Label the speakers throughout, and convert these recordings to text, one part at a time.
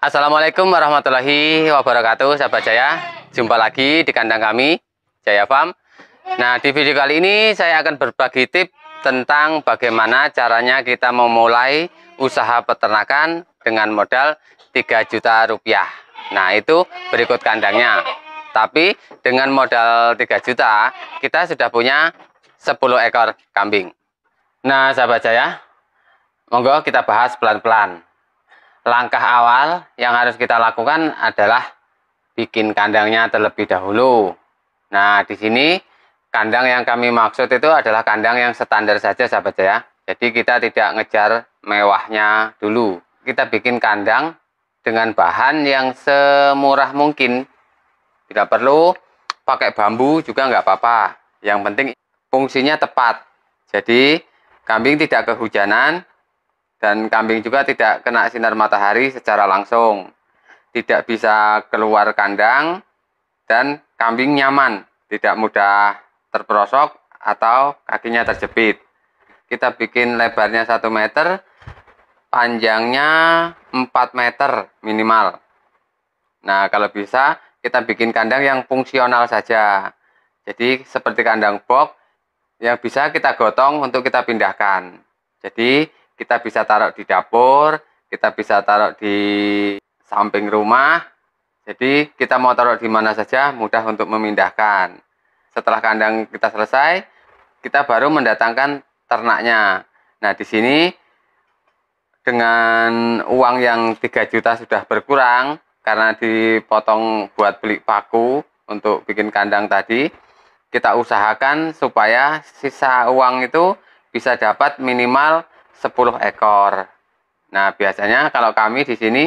Speaker 1: Assalamualaikum warahmatullahi wabarakatuh sahabat Jaya jumpa lagi di kandang kami Jaya Farm nah di video kali ini saya akan berbagi tips tentang bagaimana caranya kita memulai usaha peternakan dengan modal 3 juta rupiah nah itu berikut kandangnya tapi dengan modal 3 juta kita sudah punya 10 ekor kambing nah sahabat Jaya monggo kita bahas pelan-pelan langkah awal yang harus kita lakukan adalah bikin kandangnya terlebih dahulu. Nah, di sini kandang yang kami maksud itu adalah kandang yang standar saja sahabat saya. Jadi kita tidak ngejar mewahnya dulu. Kita bikin kandang dengan bahan yang semurah mungkin. Tidak perlu pakai bambu juga nggak apa-apa. Yang penting fungsinya tepat. Jadi kambing tidak kehujanan, dan kambing juga tidak kena sinar matahari secara langsung. Tidak bisa keluar kandang dan kambing nyaman, tidak mudah terperosok atau kakinya terjepit. Kita bikin lebarnya 1 meter, panjangnya 4 meter minimal. Nah, kalau bisa kita bikin kandang yang fungsional saja. Jadi seperti kandang box yang bisa kita gotong untuk kita pindahkan. Jadi kita bisa taruh di dapur, kita bisa taruh di samping rumah. Jadi kita mau taruh di mana saja mudah untuk memindahkan. Setelah kandang kita selesai, kita baru mendatangkan ternaknya. Nah, di sini dengan uang yang 3 juta sudah berkurang karena dipotong buat beli paku untuk bikin kandang tadi, kita usahakan supaya sisa uang itu bisa dapat minimal 10 ekor. Nah, biasanya kalau kami di sini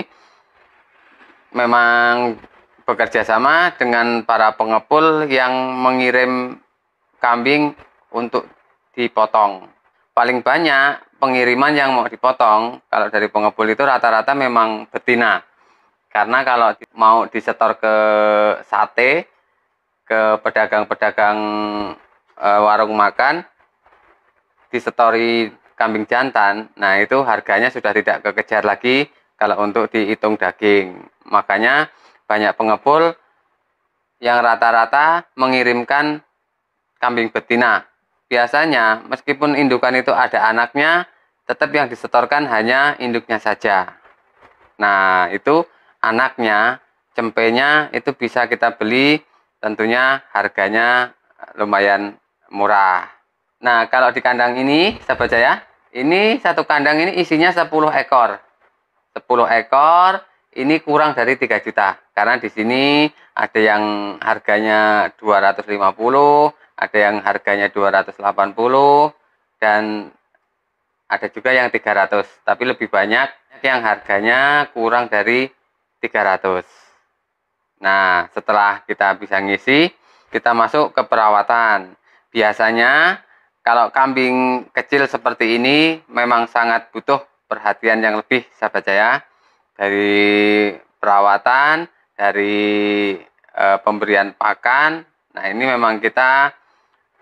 Speaker 1: memang bekerja sama dengan para pengepul yang mengirim kambing untuk dipotong. Paling banyak pengiriman yang mau dipotong kalau dari pengepul itu rata-rata memang betina. Karena kalau mau disetor ke sate, ke pedagang-pedagang eh, warung makan, disetori kambing jantan, nah itu harganya sudah tidak kekejar lagi kalau untuk dihitung daging. Makanya banyak pengepul yang rata-rata mengirimkan kambing betina. Biasanya meskipun indukan itu ada anaknya, tetap yang disetorkan hanya induknya saja. Nah, itu anaknya, cempenya itu bisa kita beli tentunya harganya lumayan murah. Nah, kalau di kandang ini, sahabat saya, ini satu kandang ini isinya 10 ekor. 10 ekor, ini kurang dari 3 juta. Karena di sini ada yang harganya 250, ada yang harganya 280, dan ada juga yang 300. Tapi lebih banyak yang harganya kurang dari 300. Nah, setelah kita bisa ngisi, kita masuk ke perawatan. Biasanya kalau kambing kecil seperti ini memang sangat butuh perhatian yang lebih sahabat saya dari perawatan dari e, pemberian pakan nah ini memang kita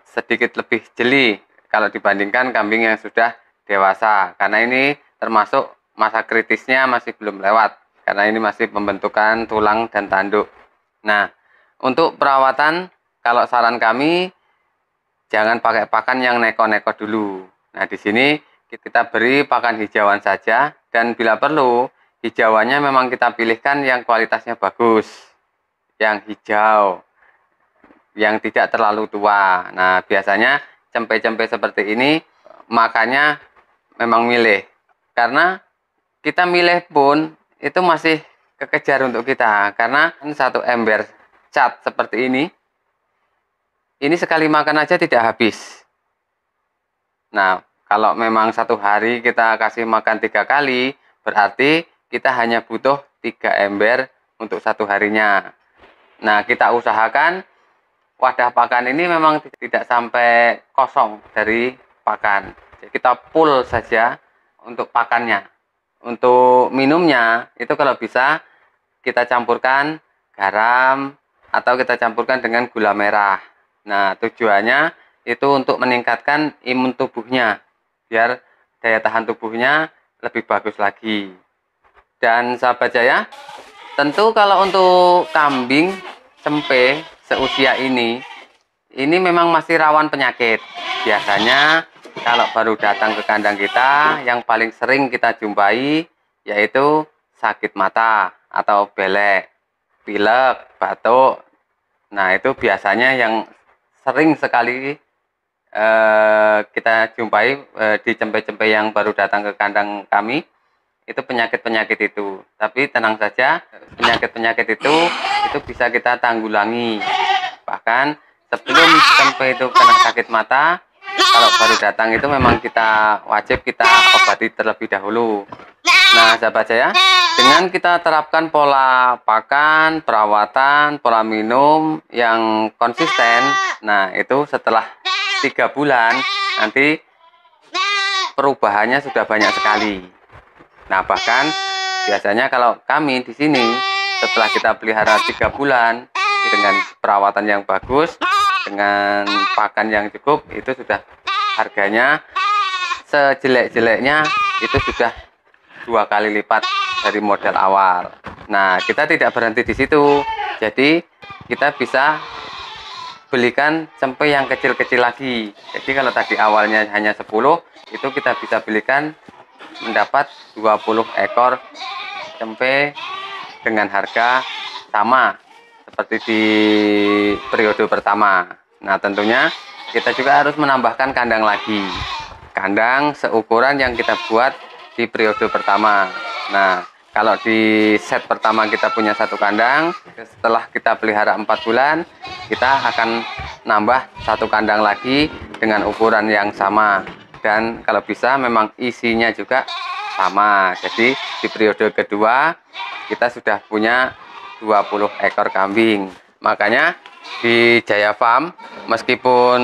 Speaker 1: sedikit lebih jeli kalau dibandingkan kambing yang sudah dewasa karena ini termasuk masa kritisnya masih belum lewat karena ini masih pembentukan tulang dan tanduk nah untuk perawatan kalau saran kami jangan pakai pakan yang neko-neko dulu. Nah, di sini kita beri pakan hijauan saja dan bila perlu hijauannya memang kita pilihkan yang kualitasnya bagus, yang hijau, yang tidak terlalu tua. Nah, biasanya cempe-cempe seperti ini makanya memang milih karena kita milih pun itu masih kekejar untuk kita karena satu ember cat seperti ini ini sekali makan aja tidak habis. Nah, kalau memang satu hari kita kasih makan tiga kali, berarti kita hanya butuh tiga ember untuk satu harinya. Nah, kita usahakan wadah pakan ini memang tidak sampai kosong dari pakan. Jadi kita full saja untuk pakannya. Untuk minumnya itu kalau bisa kita campurkan garam atau kita campurkan dengan gula merah. Nah, tujuannya itu untuk meningkatkan imun tubuhnya biar daya tahan tubuhnya lebih bagus lagi. Dan sahabat jaya, tentu kalau untuk kambing cempe seusia ini, ini memang masih rawan penyakit. Biasanya kalau baru datang ke kandang kita, yang paling sering kita jumpai yaitu sakit mata atau belek, pilek, batuk. Nah, itu biasanya yang sering sekali uh, kita jumpai uh, di cempe-cempe yang baru datang ke kandang kami itu penyakit-penyakit itu. Tapi tenang saja, penyakit-penyakit itu itu bisa kita tanggulangi. Bahkan sebelum cempe itu kena sakit mata, kalau baru datang itu memang kita wajib kita obati terlebih dahulu. Nah, sahabat saya, dengan kita terapkan pola pakan, perawatan, pola minum yang konsisten, nah itu setelah tiga bulan nanti perubahannya sudah banyak sekali. Nah, bahkan biasanya kalau kami di sini setelah kita pelihara tiga bulan dengan perawatan yang bagus, dengan pakan yang cukup, itu sudah harganya sejelek-jeleknya itu sudah dua kali lipat dari modal awal. Nah, kita tidak berhenti di situ. Jadi, kita bisa belikan sampai yang kecil-kecil lagi. Jadi, kalau tadi awalnya hanya 10, itu kita bisa belikan mendapat 20 ekor cempe dengan harga sama seperti di periode pertama. Nah, tentunya kita juga harus menambahkan kandang lagi. Kandang seukuran yang kita buat di periode pertama. Nah, kalau di set pertama kita punya satu kandang, setelah kita pelihara empat bulan, kita akan nambah satu kandang lagi dengan ukuran yang sama. Dan kalau bisa memang isinya juga sama. Jadi di periode kedua kita sudah punya 20 ekor kambing. Makanya di Jaya Farm meskipun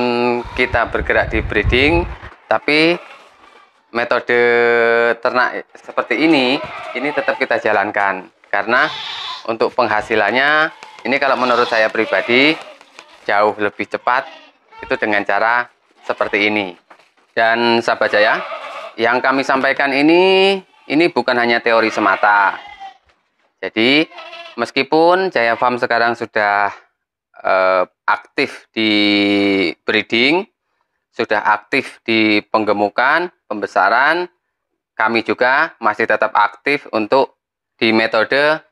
Speaker 1: kita bergerak di breeding tapi metode ternak seperti ini ini tetap kita jalankan karena untuk penghasilannya ini kalau menurut saya pribadi jauh lebih cepat itu dengan cara seperti ini dan sahabat jaya yang kami sampaikan ini ini bukan hanya teori semata jadi meskipun Jaya Farm sekarang sudah eh, aktif di breeding sudah aktif di penggemukan, pembesaran, kami juga masih tetap aktif untuk di metode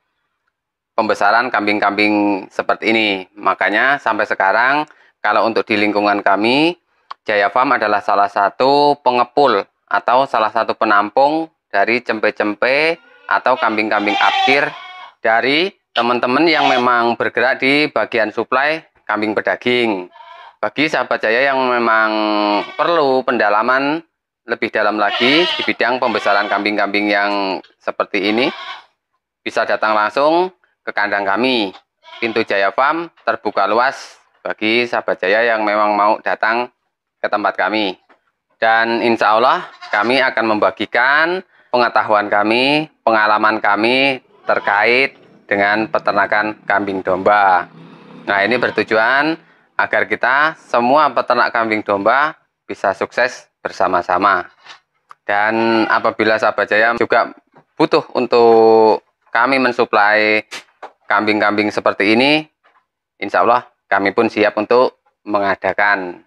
Speaker 1: pembesaran kambing-kambing seperti ini. Makanya sampai sekarang kalau untuk di lingkungan kami, Jaya Farm adalah salah satu pengepul atau salah satu penampung dari cempe-cempe atau kambing-kambing akhir dari teman-teman yang memang bergerak di bagian suplai kambing berdaging. Bagi sahabat saya yang memang perlu pendalaman lebih dalam lagi di bidang pembesaran kambing-kambing yang seperti ini, bisa datang langsung ke kandang kami. Pintu Jaya Farm terbuka luas bagi sahabat jaya yang memang mau datang ke tempat kami. Dan insya Allah kami akan membagikan pengetahuan kami, pengalaman kami terkait dengan peternakan kambing domba. Nah ini bertujuan agar kita semua peternak kambing domba bisa sukses bersama-sama. Dan apabila sahabat jaya juga butuh untuk kami mensuplai kambing-kambing seperti ini, insya Allah kami pun siap untuk mengadakan.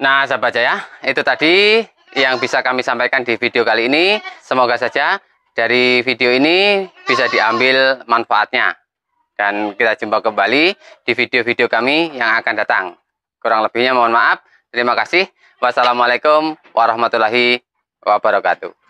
Speaker 1: Nah sahabat jaya, itu tadi yang bisa kami sampaikan di video kali ini. Semoga saja dari video ini bisa diambil manfaatnya. Dan kita jumpa kembali di video-video kami yang akan datang. Kurang lebihnya mohon maaf. Terima kasih. Wassalamualaikum warahmatullahi wabarakatuh.